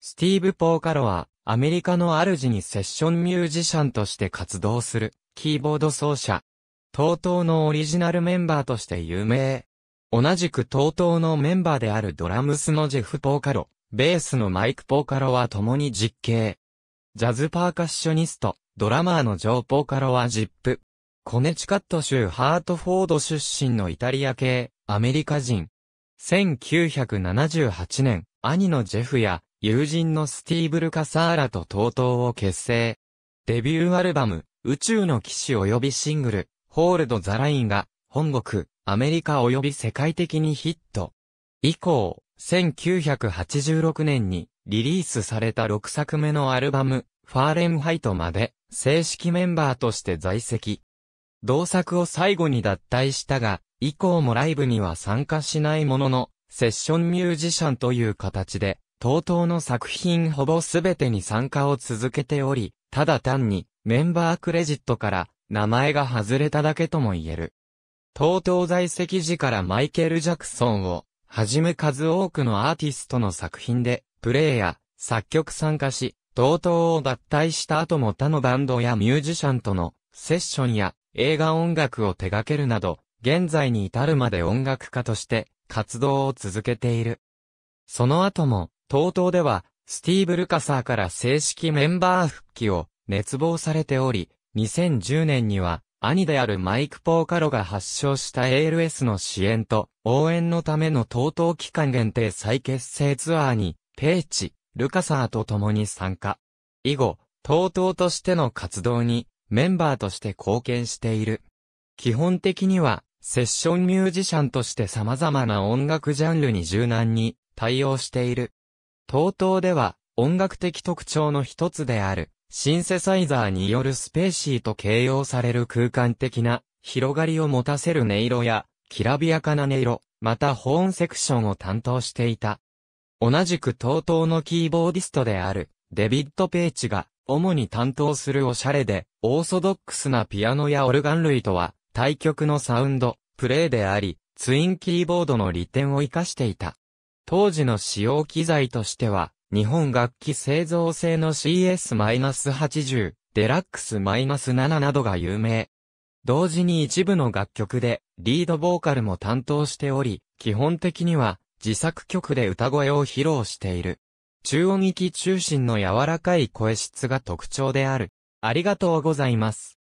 スティーブ・ポーカロは、アメリカの主にセッションミュージシャンとして活動する、キーボード奏者。TOTO のオリジナルメンバーとして有名。同じく TOTO のメンバーであるドラムスのジェフ・ポーカロ、ベースのマイク・ポーカロは共に実刑。ジャズパーカッショニスト、ドラマーのジョー・ポーカロはジップ。コネチカット州ハートフォード出身のイタリア系、アメリカ人。1978年、兄のジェフや、友人のスティーブ・ルカサーラと東東を結成。デビューアルバム、宇宙の騎士及びシングル、ホールド・ザ・ラインが、本国、アメリカ及び世界的にヒット。以降、1986年にリリースされた6作目のアルバム、ファーレンハイトまで、正式メンバーとして在籍。同作を最後に脱退したが、以降もライブには参加しないものの、セッションミュージシャンという形で、TOTO の作品ほぼすべてに参加を続けており、ただ単にメンバークレジットから名前が外れただけとも言える。TOTO 在籍時からマイケル・ジャクソンをはじめ数多くのアーティストの作品でプレイや作曲参加し、TOTO を脱退した後も他のバンドやミュージシャンとのセッションや映画音楽を手掛けるなど、現在に至るまで音楽家として活動を続けている。その後も TOTO では、スティーブ・ルカサーから正式メンバー復帰を熱望されており、2010年には、兄であるマイク・ポーカロが発症した ALS の支援と、応援のための TOTO 期間限定再結成ツアーに、ペーチ、ルカサーと共に参加。以後、TOTO としての活動に、メンバーとして貢献している。基本的には、セッションミュージシャンとして様々な音楽ジャンルに柔軟に対応している。TOTO では、音楽的特徴の一つである、シンセサイザーによるスペーシーと形容される空間的な広がりを持たせる音色や、きらびやかな音色、またホーンセクションを担当していた。同じく TOTO のキーボーディストである、デビッド・ペイチが、主に担当するおしゃれで、オーソドックスなピアノやオルガン類とは、対極のサウンド、プレイであり、ツインキーボードの利点を活かしていた。当時の使用機材としては、日本楽器製造製の CS-80、デラックス -7 などが有名。同時に一部の楽曲でリードボーカルも担当しており、基本的には自作曲で歌声を披露している。中音域中心の柔らかい声質が特徴である。ありがとうございます。